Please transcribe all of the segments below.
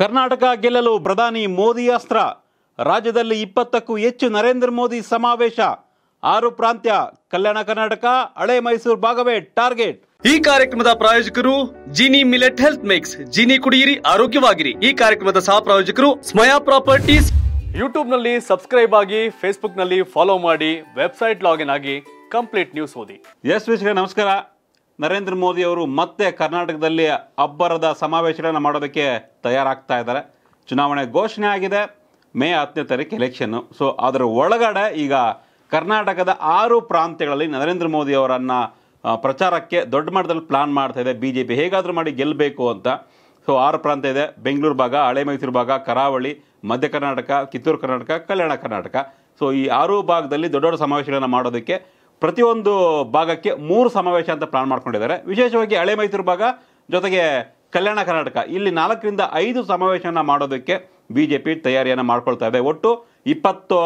ಕರ್ನಾಟಕ ಗೆಲ್ಲಲು ಪ್ರಧಾನಿ ಮೋದಿ ಅಸ್ತ್ರ ರಾಜ್ಯದಲ್ಲಿ ಇಪ್ಪತ್ತಕ್ಕೂ ಹೆಚ್ಚು ನರೇಂದ್ರ ಮೋದಿ ಸಮಾವೇಶ ಆರು ಪ್ರಾಂತ್ಯ ಕಲ್ಯಾಣ ಕರ್ನಾಟಕ ಹಳೆ ಮೈಸೂರು ಭಾಗವೇ ಟಾರ್ಗೆಟ್ ಈ ಕಾರ್ಯಕ್ರಮದ ಪ್ರಾಯೋಜಕರು Jini millet health mix Jini ಕುಡಿಯಿರಿ ಆರೋಗ್ಯವಾಗಿರಿ ಈ ಕಾರ್ಯಕ್ರಮದ ಸಹ ಪ್ರಾಯೋಜಕರು ಸ್ಮಯಾ ಪ್ರಾಪರ್ಟೀಸ್ ಯೂಟ್ಯೂಬ್ನಲ್ಲಿ ಸಬ್ಸ್ಕ್ರೈಬ್ ಆಗಿ ನಲ್ಲಿ ಫಾಲೋ ಮಾಡಿ ವೆಬ್ಸೈಟ್ ಲಾಗಿನ್ ಆಗಿ ಕಂಪ್ಲೀಟ್ ನ್ಯೂಸ್ ಓದಿ ಎಸ್ ವಿಶ್ವ ನಮಸ್ಕಾರ ನರೇಂದ್ರ ಮೋದಿ ಅವರು ಮತ್ತೆ ಕರ್ನಾಟಕದಲ್ಲಿ ಅಬ್ಬರದ ಸಮಾವೇಶಗಳನ್ನು ಮಾಡೋದಕ್ಕೆ ತಯಾರಾಗ್ತಾ ಇದ್ದಾರೆ ಚುನಾವಣೆ ಘೋಷಣೆ ಆಗಿದೆ ಮೇ ಹತ್ತನೇ ತಾರೀಕು ಎಲೆಕ್ಷನ್ನು ಸೊ ಅದರ ಒಳಗಡೆ ಈಗ ಕರ್ನಾಟಕದ ಆರು ಪ್ರಾಂತ್ಯಗಳಲ್ಲಿ ನರೇಂದ್ರ ಮೋದಿ ಅವರನ್ನು ಪ್ರಚಾರಕ್ಕೆ ದೊಡ್ಡ ಮಟ್ಟದಲ್ಲಿ ಪ್ಲಾನ್ ಮಾಡ್ತಾ ಇದೆ ಬಿ ಜೆ ಪಿ ಹೇಗಾದರೂ ಮಾಡಿ ಗೆಲ್ಲಬೇಕು ಅಂತ ಸೊ ಆರು ಪ್ರಾಂತ್ಯ ಇದೆ ಬೆಂಗಳೂರು ಭಾಗ ಹಳೆ ಮೈಸೂರು ಭಾಗ ಕರಾವಳಿ ಮಧ್ಯ ಕರ್ನಾಟಕ ಕಿತ್ತೂರು ಕರ್ನಾಟಕ ಕಲ್ಯಾಣ ಕರ್ನಾಟಕ ಸೊ ಈ ಆರು ಭಾಗದಲ್ಲಿ ದೊಡ್ಡ ದೊಡ್ಡ ಸಮಾವೇಶಗಳನ್ನು ಮಾಡೋದಕ್ಕೆ ಪ್ರತಿಯೊಂದು ಭಾಗಕ್ಕೆ ಮೂರು ಸಮಾವೇಶ ಅಂತ ಪ್ಲಾನ್ ಮಾಡ್ಕೊಂಡಿದ್ದಾರೆ ವಿಶೇಷವಾಗಿ ಹಳೆ ಮೈಸೂರು ಭಾಗ ಜೊತೆಗೆ ಕಲ್ಯಾಣ ಕರ್ನಾಟಕ ಇಲ್ಲಿ ನಾಲ್ಕರಿಂದ ಐದು ಸಮಾವೇಶನ ಮಾಡೋದಕ್ಕೆ ಬಿ ಜೆ ಪಿ ತಯಾರಿಯನ್ನು ಮಾಡ್ಕೊಳ್ತಾ ಇದೆ ಒಟ್ಟು ಇಪ್ಪತ್ತು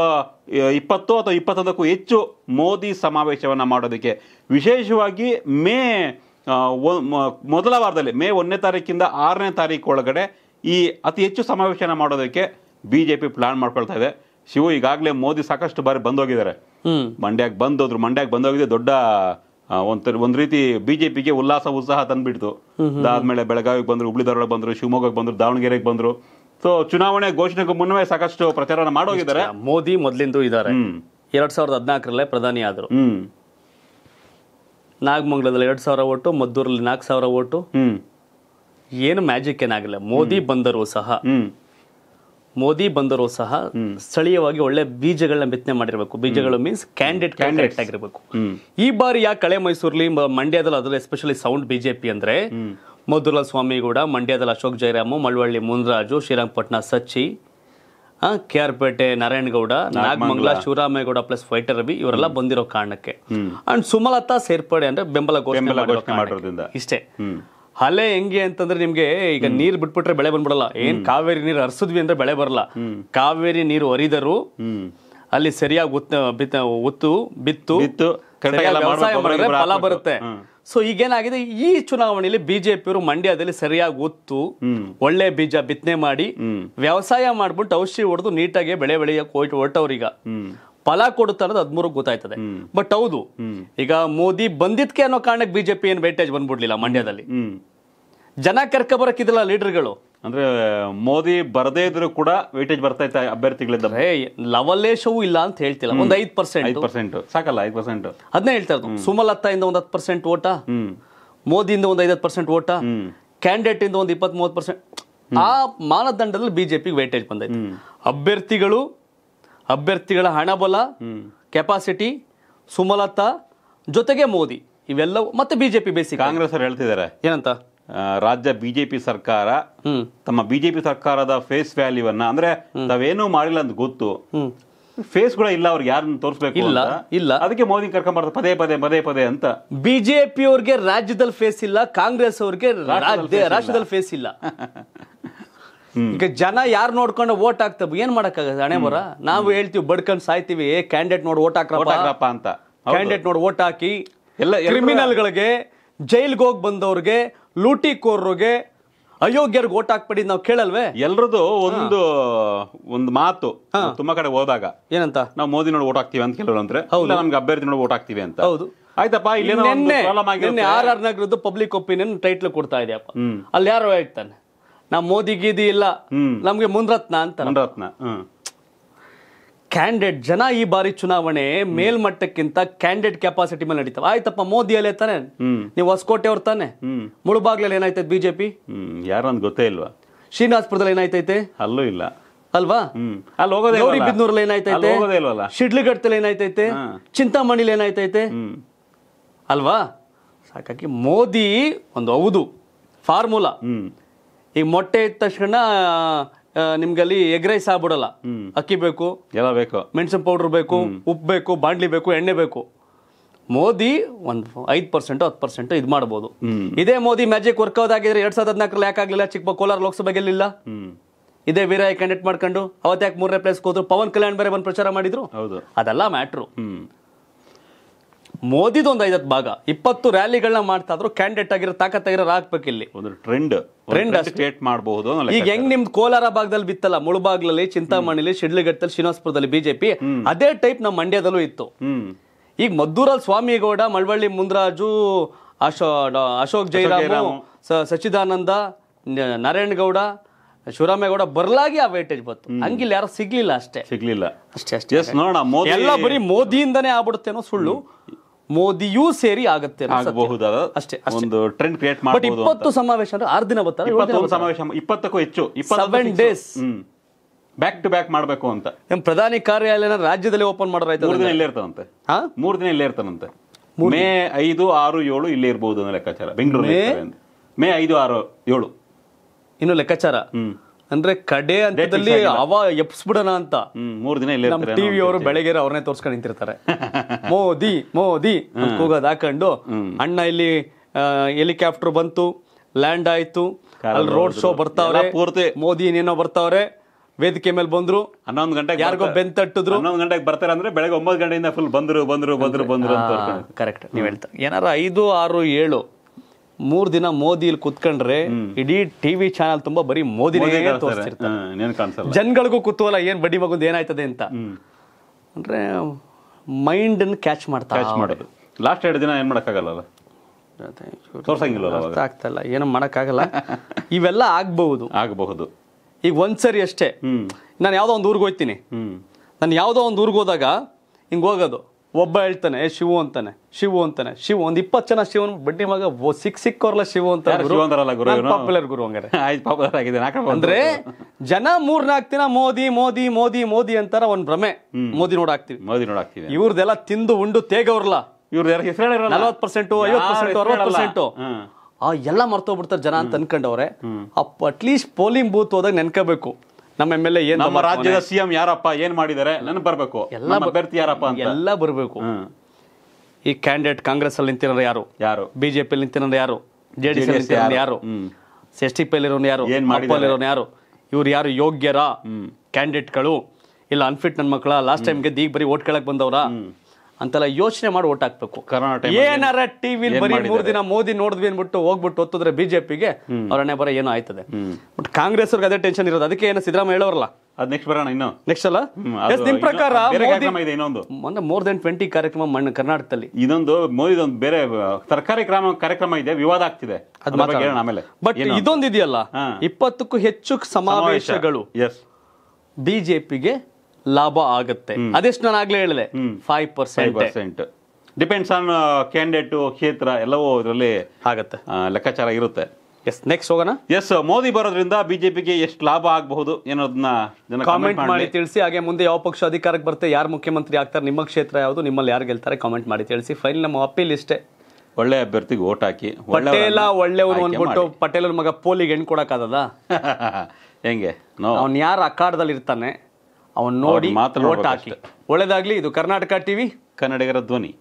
ಇಪ್ಪತ್ತು ಅಥವಾ ಇಪ್ಪತ್ತೊಂದಕ್ಕೂ ಹೆಚ್ಚು ಮೋದಿ ಸಮಾವೇಶವನ್ನು ಮಾಡೋದಕ್ಕೆ ವಿಶೇಷವಾಗಿ ಮೇ ಮೊದಲ ವಾರದಲ್ಲಿ ಮೇ ಒಂದನೇ ತಾರೀಕಿಂದ ಆರನೇ ತಾರೀಕು ಒಳಗಡೆ ಈ ಅತಿ ಹೆಚ್ಚು ಸಮಾವೇಶನ ಮಾಡೋದಕ್ಕೆ ಬಿ ಜೆ ಪಿ ಮಾಡ್ಕೊಳ್ತಾ ಇದೆ ಶಿವು ಈಗಾಗಲೇ ಮೋದಿ ಸಾಕಷ್ಟು ಬಾರಿ ಬಂದೋಗಿದ್ದಾರೆ ಮಂಡ್ಯಕ್ಕೆ ಬಂದೋದ್ರು ಮಂಡ್ಯಕ್ಕೆ ಬಂದೋಗಿದೆ ದೊಡ್ಡ ಒಂದ್ ಒಂದ್ ರೀತಿ ಬಿಜೆಪಿಗೆ ಉಲ್ಲಾಸ ಉತ್ಸಾಹ ತಂದ್ಬಿಡ್ತು ಅದಾದ್ಮೇಲೆ ಬೆಳಗಾವಿಗೆ ಬಂದ್ರು ಹುಬ್ಳಿ ಧಾರವಾಡ ಬಂದ್ರು ಶಿವಮೊಗ್ಗಕ್ಕೆ ಬಂದ್ರು ದಾವಣಗೆರೆಗೆ ಬಂದ್ರು ಸೊ ಚುನಾವಣೆ ಘೋಷಣೆಗೂ ಮುನ್ನವೇ ಸಾಕಷ್ಟು ಪ್ರಚಾರ ಮಾಡೋಗಿದ್ದಾರೆ ಮೋದಿ ಮೊದಲಿಂದು ಇದ್ದಾರೆ ಎರಡ್ ಸಾವಿರದ ಹದಿನಾಲ್ಕರಲ್ಲೇ ಪ್ರಧಾನಿ ಆದರು ನಾಗಮಂಗಲದಲ್ಲಿ ಎರಡ್ ಸಾವಿರ ಓಟು ಮದ್ದೂರಲ್ಲಿ ನಾಲ್ಕು ಸಾವಿರ ಓಟು ಏನು ಮ್ಯಾಜಿಕ್ ಏನಾಗಲ್ಲ ಮೋದಿ ಬಂದರು ಸಹ ಮೋದಿ ಬಂದರೂ ಸಹ ಸ್ಥಳೀಯವಾಗಿ ಒಳ್ಳೆ ಬೀಜಗಳನ್ನ ಬಿತ್ತನೆ ಮಾಡಿರಬೇಕು ಬೀಜಗಳು ಮೀನ್ಸ್ ಕ್ಯಾಂಡಿಡೇಟ್ ಕ್ಯಾಂಡಿಡೇಟ್ ಆಗಿರಬೇಕು ಈ ಬಾರಿ ಯಾಕೆ ಕಳೆ ಮೈಸೂರ್ಲಿ ಮಂಡ್ಯದಲ್ಲಿ ಅದರಲ್ಲಿ ಎಸ್ಪೆಷಲಿ ಸೌಂಡ್ ಬಿಜೆಪಿ ಅಂದ್ರೆ ಸ್ವಾಮಿ ಸ್ವಾಮಿಗೌಡ ಮಂಡ್ಯದಲ್ಲಿ Ashok Jayaramu Malavalli Munraju Srirangapatna Sachchi K R Pete Narayanagowda Nagamangala Shivaramegowda plus fighter Ravi ಇವರೆಲ್ಲ ಬಂದಿರೋ ಕಾರಣಕ್ಕೆ ಅಂಡ್ ಸುಮಲತಾ ಸೇರ್ಪಡೆ ಅಂದ್ರೆ ಬೆಂಬಲ ಘೋಷಣೆ ಇಷ್ಟೇ ಹಲೆ ಹೆಂಗೆ ಅಂತಂದ್ರೆ ನಿಮ್ಗೆ ಈಗ ನೀರ್ ಬಿಟ್ಬಿಟ್ರೆ ಬೆಳೆ ಬಂದ್ಬಿಡಲ್ಲ ಏನ್ ಕಾವೇರಿ ನೀರು ಹರಿಸಿದ್ವಿ ಅಂದ್ರೆ ಬೆಳೆ ಬರಲ್ಲ ಕಾವೇರಿ ನೀರು ಹರಿದರು ಅಲ್ಲಿ ಸರಿಯಾಗಿ ಉತ್ತು ಉತ್ತು ಬಿತ್ತು ಫಲ ಬರುತ್ತೆ ಸೊ ಈಗೇನಾಗಿದೆ ಈ ಚುನಾವಣೆಯಲ್ಲಿ ಬಿಜೆಪಿಯವರು ಮಂಡ್ಯದಲ್ಲಿ ಸರಿಯಾಗಿ ಉತ್ತು ಒಳ್ಳೆ ಬೀಜ ಬಿತ್ತನೆ ಮಾಡಿ ವ್ಯವಸಾಯ ಮಾಡ್ಬಿಟ್ಟು ಔಷಧಿ ಹೊಡೆದು ನೀಟಾಗಿ ಬೆಳೆ ಬೆಳೆಯಕ್ಕೆ ಹೊರಟವ್ರೀಗ ಫಲ ಅನ್ನೋದು ಹದಿಮೂರಕ್ಕೆ ಗೊತ್ತಾಯ್ತದೆ ಬಟ್ ಹೌದು ಈಗ ಮೋದಿ ಬಂದಿದ್ಕೆ ಅನ್ನೋ ಕಾರಣಕ್ಕೆ ಬಿಜೆಪಿ ಏನ್ ವೇಟೇಜ್ ಬಂದ್ಬಿಡ್ಲಿಲ್ಲ ಮಂಡ್ಯದಲ್ಲಿ ಜನ ಕರ್ಕ ಬರಕ್ಕಿದಿಲ್ಲ ಲೀಡರ್ಗಳು ಅಂದ್ರೆ ಮೋದಿ ಬರದೇ ಇದ್ರು ಕೂಡ ವೇಟೇಜ್ ಬರ್ತಾ ಇತ್ತು ಅಭ್ಯರ್ಥಿಗಳಿಂದ ಲವಲೇಶವೂ ಇಲ್ಲ ಅಂತ ಹೇಳ್ತಿಲ್ಲ ಒಂದ್ ಐದ್ ಪರ್ಸೆಂಟ್ ಐದು ಪರ್ಸೆಂಟ್ ಸಾಕಲ್ಲ ಐದು ಪರ್ಸೆಂಟ್ ಅದನ್ನೇ ಹೇಳ್ತಾ ಇರೋದು ಸುಮಲತಾ ಇಂದ ಒಂದ್ ಹತ್ತು ಪರ್ಸೆಂಟ್ ಓಟ ಮೋದಿಯಿಂದ ಒಂದ್ ಐದ್ ಪರ್ಸೆಂಟ್ ಓಟ ಕ್ಯಾಂಡಿಡೇಟ್ ಇಂದ ಒಂದ್ ಇಪ್ಪತ್ತ್ ಮೂವತ್ತು ಪರ್ಸೆಂಟ್ ಆ ಮಾನದಂಡದಲ್ಲಿ ಬಿಜೆಪಿ ವೇಟೇಜ್ ಬಂದೈತೆ ಅಭ್ಯರ್ಥಿಗಳು ಅಭ್ಯರ್ಥಿಗಳ ಹಣಬಲ ಕೆಪಾಸಿಟಿ ಸುಮಲತಾ ಜೊತೆಗೆ ಮೋದಿ ಇವೆಲ್ಲವೂ ಮತ್ತೆ ಬಿಜೆಪಿ ಬೇಸಿ ಕಾಂಗ್ರೆಸ್ ಅವರು ಹೇಳ್ತಿದ್ದಾರೆ ಏನಂತ ರಾಜ್ಯ ಬಿಜೆಪಿ ಸರ್ಕಾರ ತಮ್ಮ ಬಿಜೆಪಿ ಸರ್ಕಾರದ ಫೇಸ್ ವ್ಯಾಲ್ಯೂ ಅನ್ನ ಅಂದ್ರೆ ತಾವೇನೂ ಮಾಡಿಲ್ಲ ಅಂತ ಗೊತ್ತು ಫೇಸ್ ಕೂಡ ಇಲ್ಲ ಅವ್ರಿಗೆ ಯಾರನ್ನು ತೋರಿಸ್ಬೇಕು ಇಲ್ಲ ಇಲ್ಲ ಅದಕ್ಕೆ ಮೋದಿ ಕರ್ಕೊಂಡ್ಬಾರ್ದು ಪದೇ ಪದೇ ಪದೇ ಪದೇ ಅಂತ ಬಿಜೆಪಿ ಅವ್ರಿಗೆ ರಾಜ್ಯದಲ್ಲಿ ಫೇಸ್ ಇಲ್ಲ ಕಾಂಗ್ರೆಸ್ ಅವ್ರಿಗೆ ರಾಜ್ಯದಲ್ಲಿ ಫೇಸ್ ಇಲ್ಲ ಈಗ ಜನ ಯಾರು ನೋಡ್ಕೊಂಡು ಓಟ್ ಹಾಕ್ತವೆ ಏನ್ ಮಾಡಕ್ಕಾಗದ ಹಣೆ ಬರ ನಾವು ಹೇಳ್ತೀವಿ ಬಡ್ಕೊಂಡ್ ಸಾಯ್ತೀವಿ ಕ್ಯಾಂಡಿಡೇಟ್ ನೋಡಿ ಓಟ್ ಹಾಕ್ರಪ್ಪ ಅಂತ ಕ್ಯಾಂಡಿಡೇಟ್ ನೋಡಿ ಓಟ್ ಹಾಕಿ ಎಲ್ಲ ಗಳಿಗೆ ಜೈಲ್ಗೆ ಹೋಗಿ ಬಂದವ್ರಿಗೆ ಲೂಟಿಕೋರ್ರಿಗೆ ಅಯೋಗ್ಯರ್ಗ್ ಓಟ್ ಹಾಕ್ಬೇಡಿ ನಾವು ಕೇಳಲ್ವೇ ಎಲ್ರದ್ದು ಒಂದು ಒಂದು ಮಾತು ತುಂಬಾ ಕಡೆ ಹೋದಾಗ ಏನಂತ ನಾವು ಮೋದಿ ನೋಡಿ ಓಟ್ ಹಾಕ್ತಿವಿ ಅಂತ ಕೇಳೋರು ಅಂದ್ರೆ ನಮ್ಗೆ ಅಭ್ಯರ್ಥಿ ನೋಡಿ ಓಟ್ ಹಾಕ್ತಿವಿ ಅಂತ ಹೌದು ಆಯ್ತಪ್ಪ ಇಲ್ಲಿ ಆರ್ ಆರ್ ನಗರದ್ದು ಪಬ್ಲಿಕ್ ಒಪಿನಿಯನ್ ಟೈಟ್ಲ್ ಕೊಡ್ತಾ ಇದೆಯಪ್ಪ ಅಲ್ಲಿ ಯಾರು ಹೇಳ್ತಾನೆ ನಾ ಮೋದಿ ಗೀದಿ ಇಲ್ಲ ನಮ್ಗೆ ಮುನ್ರತ್ನ ಅಂತ ಮುನ್ರತ್ನ ಕ್ಯಾಂಡಿಡೇಟ್ ಜನ ಈ ಬಾರಿ ಚುನಾವಣೆ ಮೇಲ್ಮಟ್ಟಕ್ಕಿಂತ ಕ್ಯಾಂಡಿಡೇಟ್ ಕೆಪಾಸಿಟಿ ಮೇಲೆ ನಡೀತಾವ ಆಯ್ತಪ್ಪ ಮೋದಿ ಅಲ್ಲೇ ತಾನೆ ನೀವು ಹೊಸಕೋಟೆ ಅವ್ರ ತಾನೆ ಮುಳುಬಾಗ್ಲಲ್ಲಿ ಏನಾಯ್ತೈತೆ ಬಿಜೆಪಿ ಅಂತ ಗೊತ್ತೇ ಇಲ್ವಾ ಶ್ರೀನಿವಾಸ್ಪುರದಲ್ಲಿ ಏನಾಯ್ತೈತೆ ಅಲ್ಲೂ ಇಲ್ಲ ಅಲ್ವಾ ಅಲ್ಲಿ ಹೋಗೋದೇ ಬಿದ್ನೂರಲ್ಲಿ ಏನಾಯ್ತೈತೆ ಶಿಡ್ಲಿಘಟ್ಟದಲ್ಲಿ ಏನಾಯ್ತೈತೆ ಚಿಂತಾಮಣಿಲಿ ಏನಾಯ್ತೈತೆ ಅಲ್ವಾ ಸಾಕಾಗಿ ಮೋದಿ ಒಂದು ಹೌದು ಫಾರ್ಮುಲಾ ಈಗ ಮೊಟ್ಟೆ ಇದ್ದ ತಕ್ಷಣ ನಿಮ್ಗೆ ಅಲ್ಲಿ ಎಗ್ ರೈಸ್ ಆಗ್ಬಿಡಲ್ಲ ಅಕ್ಕಿ ಬೇಕು ಎಲ್ಲ ಬೇಕು ಮೆಣಸಿನ ಪೌಡರ್ ಬೇಕು ಉಪ್ಪು ಬೇಕು ಬಾಂಡ್ಲಿ ಬೇಕು ಎಣ್ಣೆ ಬೇಕು ಮೋದಿ ಒಂದು ಐದ್ ಪರ್ಸೆಂಟ್ ಹತ್ತು ಪರ್ಸೆಂಟ್ ಇದು ಮಾಡಬಹುದು ಇದೇ ಮೋದಿ ಮ್ಯಾಜಿಕ್ ಔಟ್ ಆಗಿದ್ರೆ ಎರಡ್ ಸಾವಿರದ ಹದಿನಾಲ್ಕರಲ್ಲಿ ಯಾಕೆ ಆಗಲಿಲ್ಲ ಚಿಕ್ಕ ಕೋಲಾರ ಲೋಕಸಭೆ ಗೆಲ್ಲಿಲ್ಲ ಇದೇ ವೀರಾಯ್ ಕ್ಯಾಂಡಿಡೇಟ್ ಮಾಡ್ಕೊಂಡು ಅವತ್ತು ಯಾಕೆ ಮೂರನೇ ಪ್ಲೇಸ್ ಹೋದ್ರು ಪವನ್ ಕಲ್ಯಾಣ್ ಬೇರೆ ಬಂದು ಪ್ರಚಾರ ಮಾಡಿದ್ರು ಅದೆಲ್ಲ ಮ್ಯಾಟ್ರು ಒಂದ್ ಐದತ್ತು ಭಾಗ ಇಪ್ಪತ್ತು ರ್ಯಾಲಿಗಳನ್ನ ಮಾಡ್ತಾ ಇದ್ರು ಕ್ಯಾಂಡಿಡೇಟ್ ಆಗಿರೋ ತಾಕತ್ತಾಗಿರೋ ಇಲ್ಲಿ ಒಂದು ಟ್ರೆಂಡ್ ಟ್ರೆಂಡ್ ಸ್ಟೇಟ್ ಮಾಡಬಹುದು ಈಗ ಹೆಂಗ್ ನಿಮ್ದು ಕೋಲಾರ ಭಾಗದಲ್ಲಿ ಬಿತ್ತಲ್ಲ ಮುಳುಬಾಗ್ಲಲ್ಲಿ ಚಿಂತಾಮಣಿಲಿ ಶಿಡ್ಲಿಘಟ್ಟದಲ್ಲಿ ಶ್ರೀನಿವಾಸಪುರದಲ್ಲಿ ಬಿಜೆಪಿ ಅದೇ ಟೈಪ್ ನಮ್ಮ ಮಂಡ್ಯದಲ್ಲೂ ಇತ್ತು ಈಗ ಮದ್ದೂರಲ್ಲಿ ಸ್ವಾಮಿಗೌಡ ಮಳವಳ್ಳಿ ಮುಂದ್ರಾಜು ಅಶೋ ಅಶೋಕ್ ಜೈರಾಮ್ ಸಚ್ಚಿದಾನಂದ ಗೌಡ ಶಿವರಾಮೇಗೌಡ ಬರ್ಲಾಗಿ ಆ ವೇಟೇಜ್ ಬಂತು ಹಂಗಿಲ್ಲ ಯಾರು ಸಿಗ್ಲಿಲ್ಲ ಅಷ್ಟೇ ಸಿಗ್ಲಿಲ್ಲ ಅಷ್ಟೇ ಅಷ್ಟೇ ಎಲ್ಲ ಬರೀ ಮೋದಿಯಿಂದನೇ ಆಗ್ಬಿಡುತ್ತೇನೋ ಸುಳ್ಳು ಮೋದಿಯೂ ಸೇರಿ ಆಗುತ್ತೆ ಆಗಬಹುದಾದ ಅಷ್ಟೇ ಒಂದು ಟ್ರೆಂಡ್ ಕ್ರಿಯೇಟ್ ಮಾಡಿ ಇಪ್ಪತ್ತು ಸಮಾವೇಶ ಅಂದ್ರೆ ಆರು ದಿನ ಬರ್ತಾರೆ ಸಮಾವೇಶ ಇಪ್ಪತ್ತಕ್ಕೂ ಹೆಚ್ಚು ಇಪ್ಪತ್ತು ಡೇಸ್ ಬ್ಯಾಕ್ ಟು ಬ್ಯಾಕ್ ಮಾಡಬೇಕು ಅಂತ ನಮ್ಮ ಪ್ರಧಾನಿ ಕಾರ್ಯಾಲಯನ ರಾಜ್ಯದಲ್ಲಿ ಓಪನ್ ಮಾಡೋರ ಮೂರು ದಿನ ಇಲ್ಲೇ ಇರ್ತಾನಂತೆ ಮೂರು ದಿನ ಇಲ್ಲೇ ಇರ್ತಾನಂತೆ ಮೇ ಐದು ಆರು ಏಳು ಇಲ್ಲೇ ಇರ್ಬೋದು ಅನ್ನೋ ಲೆಕ್ಕಾಚಾರ ಬೆಂಗಳೂರು ಮೇ ಐದು ಆರು ಏಳು ಇನ್ನು ಲೆಕ್ಕಾಚಾರ ಅಂದ್ರೆ ಕಡೆ ಅಂತದಲ್ಲಿ ಅವ ಎಪ್ಸ್ಬಿಡೋಣ ಅಂತ ಮೂರು ದಿನ ಇಲ್ಲ ಟಿವಿ ಅವರು ಬೆಳಗ್ಗೆ ಅವ್ರನ್ನೇ ತೋರ್ಸ್ಕೊಂಡು ನಿಂತಿರ್ತಾರೆ ಮೋದಿ ಮೋದಿ ಹೋಗೋದು ಹಾಕೊಂಡು ಅಣ್ಣ ಇಲ್ಲಿ ಹೆಲಿಕಾಪ್ಟರ್ ಬಂತು ಲ್ಯಾಂಡ್ ಆಯ್ತು ಅಲ್ಲಿ ರೋಡ್ ಶೋ ಬರ್ತಾವ್ರೆ ಪೂರ್ತಿ ಮೋದಿ ಏನೇನೋ ಬರ್ತಾವ್ರೆ ವೇದಿಕೆ ಮೇಲೆ ಬಂದ್ರು ಹನ್ನೊಂದು ಗಂಟೆಗೆ ಯಾರಿಗೋ ಬೆನ್ ತಟ್ಟಿದ್ರು ಹನ್ನೊಂದು ಗಂಟೆಗೆ ಬರ್ತಾರೆ ಅಂದ್ರೆ ಬೆಳಗ್ಗೆ ಒಂಬತ್ತು ಗಂಟೆಯಿಂದ ಫುಲ್ ಬಂದ್ರು ಬಂದ್ರು ಬಂದ್ರು ಬಂದ್ರು ಅಂತ ಕರೆಕ್ಟ್ ನೀವು ಹೇಳ್ತಾ ಏನಾರ ಐದು ಆರು ಏಳು ಮೂರ್ ದಿನ ಮೋದಿ ಇಲ್ಲಿ ಕುತ್ಕೊಂಡ್ರೆ ಇಡೀ ಟಿವಿ ಚಾನಲ್ ತುಂಬಾ ಬರೀ ಮೋದಿ ಜನಗಳಿಗೂ ಕುತೂಹಲ ಏನ್ ಬಡ್ಡಿ ಮಗುದ್ ಏನಾಯ್ತದೆ ಅಂತ ಅಂದ್ರೆ ಮೈಂಡ್ ಅನ್ನು ಕ್ಯಾಚ್ ಮಾಡ್ತಾ ಮಾಡೋದು ಲಾಸ್ಟ್ ಎರಡು ದಿನ ಏನ್ ಮಾಡಕ್ಕಾಗಲ್ಲ ತೋರ್ಸಂಗಿಲ್ಲ ಆಗ್ತಲ್ಲ ಏನು ಮಾಡಕ್ಕಾಗಲ್ಲ ಇವೆಲ್ಲ ಆಗಬಹುದು ಆಗಬಹುದು ಈಗ ಒಂದ್ಸರಿ ಅಷ್ಟೇ ನಾನು ಯಾವ್ದೋ ಒಂದು ಊರಿಗೆ ಹೋಗ್ತೀನಿ ನಾನು ಯಾವ್ದೋ ಒಂದು ಊರಿಗೆ ಹೋದಾಗ ಹೋಗೋದು ಒಬ್ಬ ಹೇಳ್ತಾನೆ ಏ ಶಿವು ಅಂತಾನೆ ಶಿವು ಅಂತಾನೆ ಶಿವ ಒಂದ್ ಇಪ್ಪತ್ತು ಜನ ಶಿವನ್ ಬಡ್ಡಿ ಮಗ ಸಿಕ್ ಸಿಕ್ಕೋರ್ಲ ಶಿವ ಅಂತ ಪಾಪ್ಯುಲರ್ ಗುರು ಹಂಗಾರೆ ಪಾಪ್ಯುಲರ್ ಆಗಿದೆ ಅಂದ್ರೆ ಜನ ಮೂರ್ನಾಕ್ ದಿನ ಮೋದಿ ಮೋದಿ ಮೋದಿ ಮೋದಿ ಅಂತಾರ ಒಂದ್ ಭ್ರಮೆ ಮೋದಿ ನೋಡಾಕ್ತಿವಿ ಮೋದಿ ನೋಡಾಕ್ತಿವಿ ಇವ್ರದೆಲ್ಲ ತಿಂದು ಉಂಡು ತೇಗವ್ರಲ್ಲ ಇವ್ರ ಆ ಎಲ್ಲ ಮರ್ತೋಗ್ಬಿಡ್ತಾರೆ ಜನ ಅಂತ ಅನ್ಕೊಂಡವ್ರೆ ಅಪ್ ಅಟ್ಲೀಸ್ಟ್ ಪೋಲಿಂಗ್ ಬೂತ್ ಹೋದಾಗ ನೆನ್ಕೋಬೇಕು ನಮ್ಮ ಎಮ್ ಎಲ್ ಎ ನಮ್ಮ ರಾಜ್ಯದ ಸಿಎಂ ಯಾರಪ್ಪ ಏನ್ ಮಾಡಿದ್ದಾರೆ ನನ್ ಬರಬೇಕು ಎಲ್ಲ ಅಭ್ಯರ್ಥಿ ಯಾರಪ್ಪ ಎಲ್ಲ ಬರಬೇಕು ಈ ಕ್ಯಾಂಡಿಡೇಟ್ ಕಾಂಗ್ರೆಸ್ ಅಲ್ಲಿ ನಿಂತಿರೋ ಯಾರು ಯಾರು ಬಿಜೆಪಿ ಅಲ್ಲಿ ನಿಂತಿರೋ ಯಾರು ಜೆಡಿಎಸ್ ಡಿ ಸಿ ಯಾರು ಎಸ್ ಟಿ ಪಿ ಯಾರು ಏನ್ ಯಾರು ಇವ್ರು ಯಾರು ಯೋಗ್ಯರ ಕ್ಯಾಂಡಿಡೇಟ್ಗಳು ಇಲ್ಲ ಅನ್ಫಿಟ್ ನನ್ ಮಕ್ಕಳ ಲಾಸ್ಟ್ ಟೈಮ್ಗೆ ದೀಗ್ ಬರೀ ಓಟ್ ಕೇಳಕ್ ಬಂದವ್ರಾ ಅಂತೆಲ್ಲ ಯೋಚನೆ ಮಾಡಿ ಓಟ್ ಹಾಕ್ಬೇಕು ಕರ್ನಾಟಕ ಏನಾರ ಟಿವಿ ಬರೀ ಮೂರು ದಿನ ಮೋದಿ ನೋಡಿದ್ವಿ ಅನ್ಬಿಟ್ಟು ಹೋಗ್ಬಿಟ್ಟು ಒತ್ತಿದ್ರೆ ಬಿಜೆಪಿಗೆ ಅವ್ರನ್ನೇ ಬರ ಏನೋ ಆಯ್ತದೆ ಬಟ್ ಕಾಂಗ್ರೆಸ್ ಅವ್ರಿಗೆ ಅದೇ ಟೆನ್ಷನ್ ಇರೋದು ಅದಕ್ಕೆ ಏನೋ ಸಿದ್ದರಾಮಯ್ಯ ಹೇಳೋರಲ್ಲ ಅದ್ ನೆಕ್ಸ್ಟ್ ಬರೋಣ ಇನ್ನು ನೆಕ್ಸ್ಟ್ ಅಲ್ಲ ಎಸ್ ನಿಮ್ ಪ್ರಕಾರ ಇದೆ ಇನ್ನೊಂದು ಮೊನ್ನೆ ಮೋರ್ ದೆನ್ ಟ್ವೆಂಟಿ ಕಾರ್ಯಕ್ರಮ ಮಣ್ಣು ಕರ್ನಾಟಕದಲ್ಲಿ ಇನ್ನೊಂದು ಮೋದಿ ಒಂದು ಬೇರೆ ಸರ್ಕಾರಿ ಕ್ರಮ ಕಾರ್ಯಕ್ರಮ ಇದೆ ವಿವಾದ ಆಗ್ತಿದೆ ಅದ್ರ ಬಗ್ಗೆ ಹೇಳೋಣ ಆಮೇಲೆ ಬಟ್ ಇದೊಂದು ಇದೆಯಲ್ಲ ಇಪ್ಪತ್ತಕ್ಕೂ ಹೆಚ್ಚು ಸಮಾವೇಶಗಳು ಎಸ್ ಬಿಜೆಪಿಗೆ ಲಾಭ ಆಗುತ್ತೆ ಅದೆಷ್ಟು ನಾನು ಆಗ್ಲೇ ಹೇಳಿದೆ five percent depends on candidate ಕ್ಷೇತ್ರ ಎಲ್ಲವೂ ಇದರಲ್ಲಿ ಆಗುತ್ತೆ ಲೆಕ್ಕಾಚಾರ ಇರುತ್ತೆ ಎಸ್ ನೆಕ್ಸ್ಟ್ ಹೋಗೋಣ ಎಸ್ ಮೋದಿ ಬರೋದ್ರಿಂದ ಬಿಜೆಪಿಗೆ ಎಷ್ಟು ಲಾಭ ಆಗಬಹುದು ಏನೋದನ್ನ ಕಾಮೆಂಟ್ ಮಾಡಿ ತಿಳಿಸಿ ಹಾಗೆ ಮುಂದೆ ಯಾವ ಪಕ್ಷ ಅಧಿಕಾರಕ್ಕೆ ಬರುತ್ತೆ ಯಾರು ಮುಖ್ಯಮಂತ್ರಿ ಆಗ್ತಾರೆ ನಿಮ್ಮ ಕ್ಷೇತ್ರ ಯಾವುದು ನಿಮ್ಮಲ್ಲಿ ಯಾರು ಗೆಲ್ತಾರೆ ಕಾಮೆಂಟ್ ಮಾಡಿ ತಿಳಿಸಿ ಫೈನಲ್ ನಮ್ಮ ಅಪ್ಪೀಲ್ ಇಷ್ಟೇ ಒಳ್ಳೆ ಅಭ್ಯರ್ಥಿಗೆ ಓಟ್ ಹಾಕಿ ಪಟೇಲ ಒಳ್ಳೆಯವನು ಅಂದ್ಬಿಟ್ಟು ಪಟೇಲ್ ಮಗ ಪೋಲಿಗೆ ಹೆಣ್ಣು ಕೊಡಕ್ಕಾಗದ ಹೆಂಗೆ ಅವ್ನು ಯಾರು ಅಖಾಡದಲ್ಲಿ ಇರ್ತಾನೆ ಅವನು ನೋಡಿ ಮಾತ್ರ ಹಾಕಿ ಇದು ಕರ್ನಾಟಕ ಟಿವಿ ಕನ್ನಡಿಗರ ಧ್ವನಿ